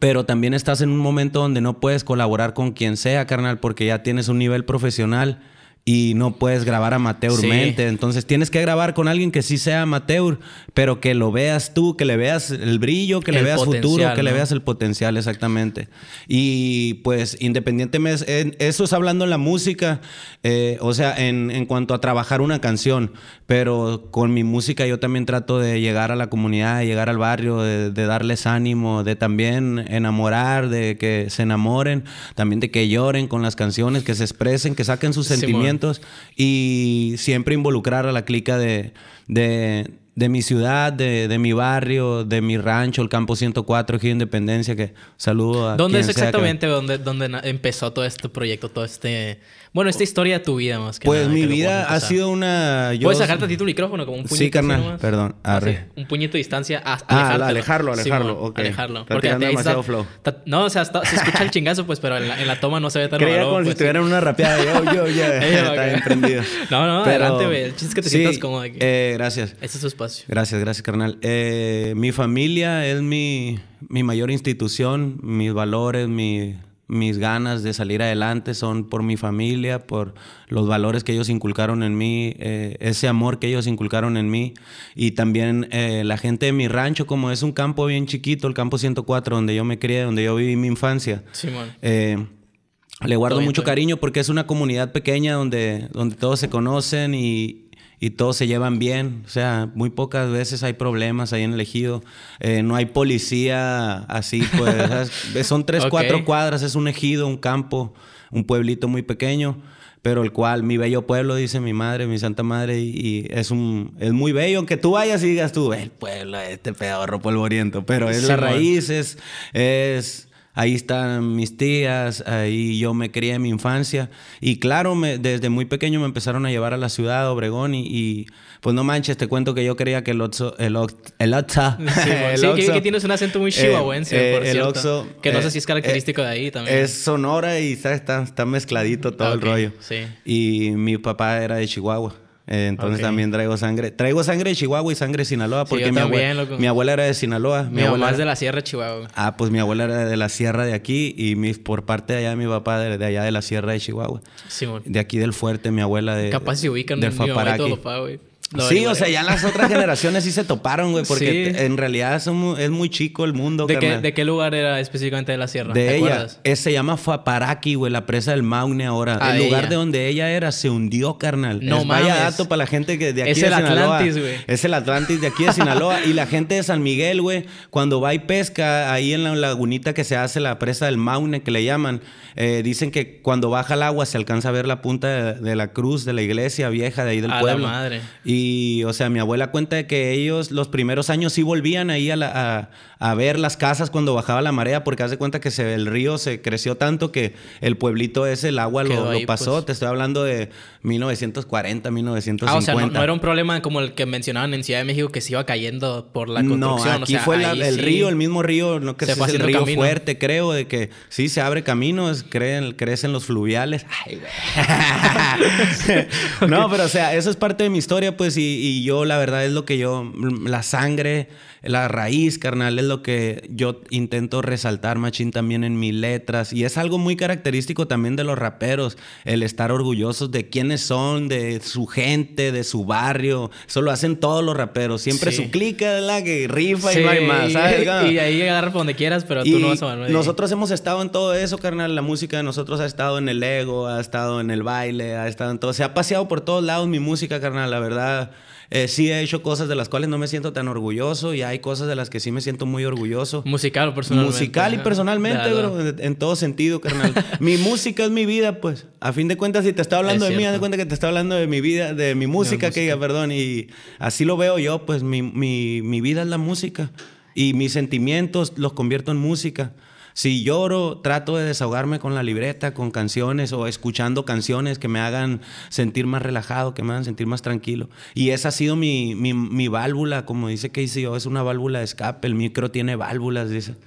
pero también estás en un momento donde no puedes colaborar con quien sea, carnal, porque ya tienes un nivel profesional y no puedes grabar amateurmente. Entonces tienes que grabar con alguien que sí sea amateur, pero que lo veas tú, que le veas el brillo, que le veas futuro, que le veas el potencial, exactamente. Y pues independientemente, eso es hablando en la música, eh, o sea, en, en, cuanto a trabajar una canción, pero con mi música yo también trato de llegar a la comunidad, de llegar al barrio, de, darles ánimo, de también enamorar, de que se enamoren, también de que lloren con las canciones, que se expresen, que saquen sus sentimientos y siempre involucrar a la clica de, de mi ciudad, de, de, mi barrio, de mi rancho, el campo 104 aquí de Independencia, que saludo a ¿Dónde es exactamente donde, empezó todo este proyecto, todo este... Bueno, esta historia de tu vida más que Pues mi vida ha sido una... Puedes sacarte a ti tu micrófono como un puñito. Ah, sí, carnal, perdón. Arre. un puñito de distancia. A, ah, alejarlo, alejarlo. Sí, okay. Alejarlo. Está Porque demasiado flow. no, o sea, se escucha el chingazo, pues, pero en la, toma no se ve tan Creía como si estuvieran pues, una rapeada. Yo, yo, ya. está emprendido. No, no, adelante, güey. El chiste es que te sientas cómodo aquí. Eh, gracias. es su Gracias, gracias, carnal. Eh, mi familia es mi, mi, mayor institución, mis valores, mis ganas de salir adelante son por mi familia, por los valores que ellos inculcaron en mí, eh, ese amor que ellos inculcaron en mí y también eh, la gente de mi rancho, como es un campo bien chiquito, el campo 104, donde yo me crié, donde yo viví mi infancia. le guardo mucho cariño porque es una comunidad pequeña donde, donde todos se conocen y, y todos se llevan bien. O sea, muy pocas veces hay problemas ahí en el ejido. Eh, no hay policía así, pues. Eh, son tres, cuatro cuadras, es un ejido, un campo, un pueblito muy pequeño, pero el cual, mi bello pueblo, dice mi madre, mi santa madre, y, es un es muy bello. Aunque tú vayas y digas tú, el pueblo, este pedorro polvoriento, pero es la raíz, es, es Ahí están mis tías, ahí yo me crié en mi infancia. Y claro, desde muy pequeño me empezaron a llevar a la ciudad, a Obregón, y, pues no manches, te cuento que yo creía que el Oxo, El, Oxo, el, sí, pues, el que, tienes un acento muy eh, chihuahuense, eh, por el cierto, Que no sé eh, si es característico de ahí también. Es sonora y ¿sabes? Está, está mezcladito todo el rollo. Sí. Y mi papá era de Chihuahua. Eh, entonces también traigo sangre. Traigo sangre de Chihuahua y sangre de Sinaloa porque mi, abuela, era de Sinaloa. Mi, abuela es de la Sierra de Chihuahua. Ah, pues mi abuela era de la Sierra de aquí y por parte de allá mi papá de, allá de la Sierra de Chihuahua. Sí, de aquí del fuerte, mi abuela de... Capaz se ubican del güey sí, o sea, ya las otras generaciones sí se toparon, güey, porque en realidad es muy chico el mundo. ¿De, qué, ¿De qué, lugar era específicamente de la sierra? De ¿te ella. se llama Faparaki, güey, la presa del Maune ahora. Ah, el lugar de donde ella era se hundió, carnal. No es Vaya dato para la gente que de aquí es de Sinaloa. Es el Atlantis, güey. Es el Atlantis de aquí de Sinaloa. y la gente de San Miguel, güey, cuando va y pesca ahí en la lagunita que se hace la presa del Maune, que le llaman, eh, dicen que cuando baja el agua se alcanza a ver la punta de, la cruz de la iglesia vieja de ahí del a pueblo. La madre. Y y, o sea, mi abuela cuenta de que ellos los primeros años sí volvían ahí a, a, ver las casas cuando bajaba la marea, porque hace cuenta que se, el río se creció tanto que el pueblito ese, el agua lo, pues. pasó. Te estoy hablando de 1940, 1950. Ah, o sea, no, era un problema como el que mencionaban en Ciudad de México que se iba cayendo por la construcción. No, aquí o sea, fue el río, el mismo río, no que se el río fuerte, creo, de que sí se abre caminos, creen, crecen los fluviales. Ay, no, pero o sea, eso es parte de mi historia, pues y, yo la verdad es lo que yo, la sangre, la raíz, carnal, es lo que yo intento resaltar, machín, también en mis letras. Y es algo muy característico también de los raperos, el estar orgullosos de quiénes son, de su gente, de su barrio. Eso lo hacen todos los raperos. Siempre su clica la que rifa y no hay más, ¿sabes? Y, ahí agarra por donde quieras, pero tú no vas a Nosotros hemos estado en todo eso, carnal. La música de nosotros ha estado en el ego, ha estado en el baile, ha estado en todo. Se ha paseado por todos lados mi música, carnal, la verdad eh, sí he hecho cosas de las cuales no me siento tan orgulloso y hay cosas de las que sí me siento muy orgulloso. Musical o personalmente. Musical y personalmente, en, todo sentido, carnal. mi música es mi vida, pues. A fin de cuentas, si te está hablando de mí, haz de cuenta que te está hablando de mi vida, de mi música, que diga, perdón. Y así lo veo yo, pues mi, mi vida es la música. Y mis sentimientos los convierto en música. Si lloro, trato de desahogarme con la libreta, con canciones o escuchando canciones que me hagan sentir más relajado, que me hagan sentir más tranquilo. Y esa ha sido mi, mi, válvula, como dice Casey, es una válvula de escape, el micro tiene válvulas, dice.